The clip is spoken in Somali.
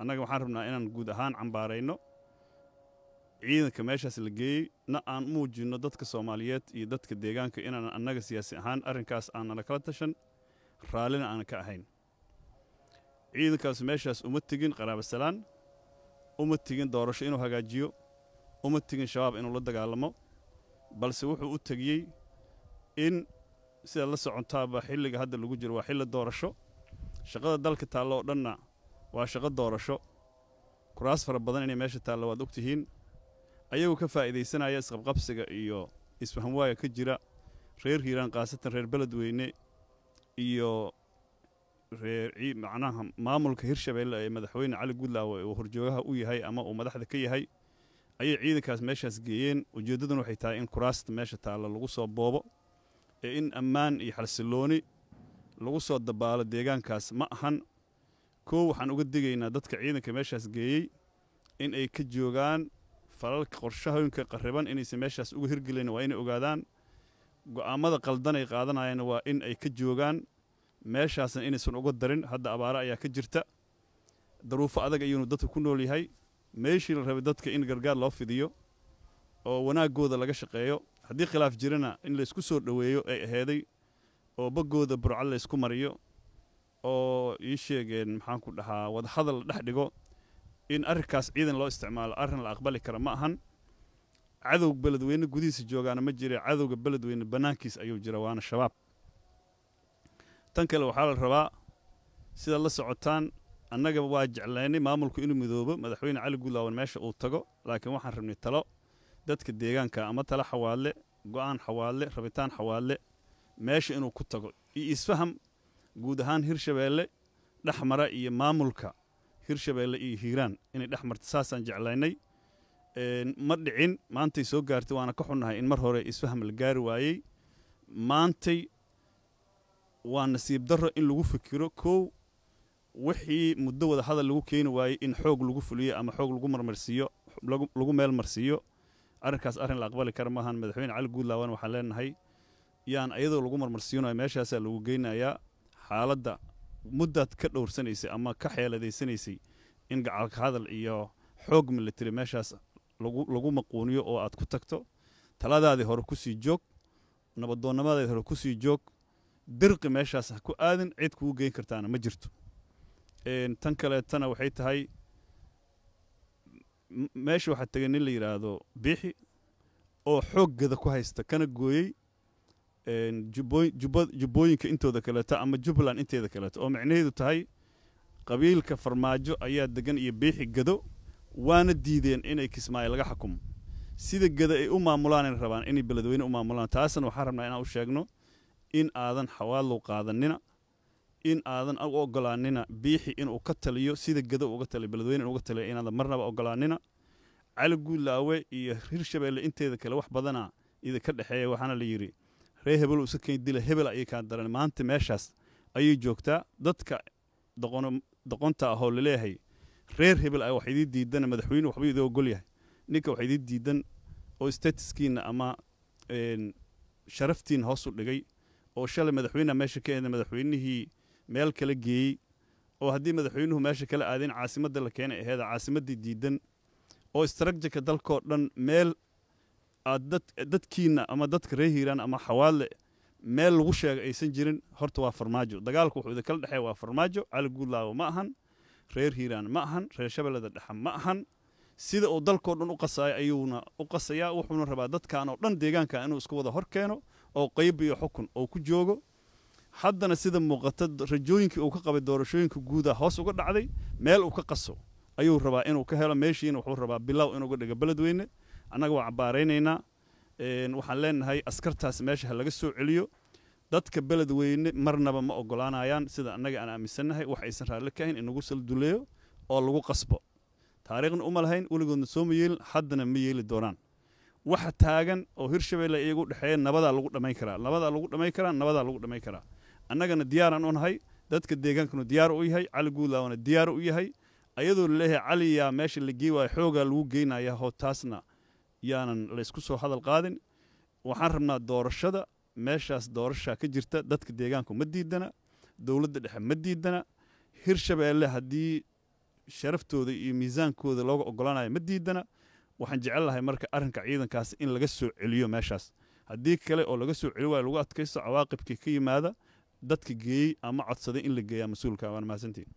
annaga waxaan rabnaa inaan guud ahaan cambaarayno ciidanka meeshaas la geeyey na aan u muujinno dadka soomaaliyeed iyo dadka deegaanka inaanan annaga siyaasi ahaan arrinkaas aanala kala tashan raallina aanan ka ahayn ciidankaas meeshaas uma tegin qaraabasalaan uma tegin doorasho inuu hagaajiyo uma tegin shabaab inuu la dagaalamo balse wuxuu u tegiyey in sidaad la socontaaba xilliga hadda lagu jiro waa xilli doorasho shaqada dalka taalla oo dhanna waa shaqo doorasho kuraas fara badan inay meesha taallo waad tihiin ayagoo ka faa'iidaysanaya isqabqabsiga iyo isfahamwaaga ka jira reer hiiraan khaasatan reer beledweyne iyo reer macnaha maamulka hirshabeelle ee madaxweyne cali guudlaawe uu horjoogaha u yahay ama uu madaxda ka yahay ayay ciidankaas meeshaas geeyeen ujeeddaduna waxay tahay in kuraasta meesha taalla lagu soo boobo ee in ammaan iyo xalsilooni lagu soo dabaalo deegaankaas ma ahan kow waxaan uga digaynaa dadka ciidanka meeshaas geeyey in ay ka joogaan falalka qorshahooyinka qariban inaysan meeshaas uga hirgelayn waa inay ogaadaan go'aammada qaldan ay qaadanayana waa in ay ka joogaan meeshaasna inaysan uga darin hadda abaaro ayaa ka jirta daruufo adag ayuunu dadka ku nool yahay meeshii la rabay dadka in gargaar loo fidiyo oo wanaaggooda laga shaqeeyo haddii khilaaf jirana in laysku soo dhoweeyo ay aheyday oo baggooda burcad laysku mariyo oo ii sheegeen maxaan ku dhahaa wadahadal la dhex dhigo in arrinkaas ciidan loo isticmaalo arrin la aqbali kara ma ahan cadowga beledweyne gudihiisa joogaana ma jira cadowga beledweyne bannaankiis ayuu jira waana shabaab tan kale waxaa la rabaa sidaad la socotaan annaga waa jeclaynay maamulku inuu midoobo madaxweyne cali guudlaawan meesha uu tago laakiin waxaan rabnay talo dadka deegaanka ama tala xawaadle go'aan xawaadle rabitaan xawaadle meesha inuu ku tago iyo isfaham guud ahaan hirshabeelle dhexmara iyo maamulka hirshabeelle iyo hiiraan inay dhexmarto saasaan jeclaynay ma dhicin maantay soo gaartay waana ka xunnahay in mar hore isfaham la gaari waayey maantay waa nasiib darro in lagu fikiro kow wixii muddo wada hadal lagu keeni waayey in xoog lagu fuliyo ama xoog lagu marmarsiiyo lagu meel marsiiyo arrinkaas arrin la aqbali kara maahan madaxweyne cali guudlaawan waxaan leenahay yaan iyadoo lagu marmarsiinayo meeshaasaa lagu geynayaa xaaladda muddaad ka dhowrsanaysay ama ka xeeladaysanaysay in gacalka hadal iyo xoog milatari meeshaas lagu maquuniyo oo aad ku tagto taladaadii hore ku sii joog nabadoonnimadaadi hore ku sii joog dirqi meeshaas ku aadin cid kugu geyn kartaana ma jirto tan kaleetana waxay tahay meesha waxaa tegay nin la yidhaahdo biixi oo xoog gada ku haysta kana gooyey jubbooyinka intooda kaleeto ama jubbaland inteeda kaleeto oo micnaheedu tahay qabiilka farmaajo ayaa degan iyo biixi gado waana diideen inay kismaayo laga xukumo sida gada ay u maamulaanay rabaan inay beledweyne u maamulaan taasna waxaan rabnaa inaan u sheegno in aadan xawaallow qaadanina in aadan u ogolaanina biixi inuu ka taliyo sida gada uga taliyo beledweyne inuuga taliyo inaadan marnaba ogolaanina cali guudlaawe iyo shabeelle inteeda kale wax badana ida ka dhexeeya waxaana la yidhi ree hebel usa keen dila hebel ayay kaan daran maanta meeshaas ayay joogtaa dadka doqon doqonta ahoo laleeyahay reer hebel ah wax idii diidan madaxweyne waxba idin ogol yahay ninka wax diidan oo statiskiinna ama sharaftiina hoosu dhigay oo shalay madaxweyneha meesha ka eeda madaxweynihii meel kala geeyey oo haddii madaxweynuhu meesha kala aadeen caasimadda la keenay aheeda caasimaddii diidan oo istraajika dalkoo dhan meel aad dadkiina ama dadka reer hiiraan ama xawaadle meel lagu sheega aysan jirin horta waa farmaajo dagaalka wuxuu kala dhexeeya waa farmaajo cali guudlaawo ma ahan reer hiiraan ma ahan reer shabeellada dhexe ma ahan sida uu dalkao dhan u qasaya ayuuna u qasayaa wuxuuna rabaa dadkan oo dhan deegaanka inuu isku wada horkeeno oo qayb iyo xukun oo ku joogo haddana sida muuqata rajooyinkii uu ka qabay doorashooyinka guuda hoos uga dhacday meel uu ka qaso ayuu rabaa inuu ka helo meeshiina wuxuu rabaa bilow inuga dhiga beledweyne annaga waa cabbaaraynaynaa waxaan leenahay askartaas meesha ha laga soo celiyo dadka beledweyne marnaba ma ogolaanayaan sida annaga aan aaminsannahay wax aysan raalli ka ahayn in lagu salduleeyo oo lagu qasbo taariikhna uma lahayn weligoodna soo ma yeelin haddana ma yeeli doonaan waxa taagan oo hirshabeelle iyagu dhexeeya nabadaa lagu dhammayn karaa nabadaa lagu dhammayn karaa nabadaa lagu dhammayn karaa annagana diyaaraan u nahay dadka deegaankanu diyaar u yahay cali guudlaawana diyaar u yahay ayadoo laleeyahay cali yaa meesha la geey waayo xoogaa lagu geynaya hoo taasna yaanan laysku soo hadal qaadin waxaan rabnaa doorashada meeshaas doorashaa ka jirta dadka deegaanku ma diidana dowladda dhexe ma diidana hirshabeelle haddii sharaftooda iyo miisaankooda looga ogolaanayo ma diidana waxaan jecel lahay marka arrinka ciidankaas in laga soo celiyo meeshaas haddii kale oo laga soo celi waayo lagu adkaysto cawaaqibkii ka yimaada dadka geeyey ama codsaday in la geeya mas-uulka waan mahadsantiin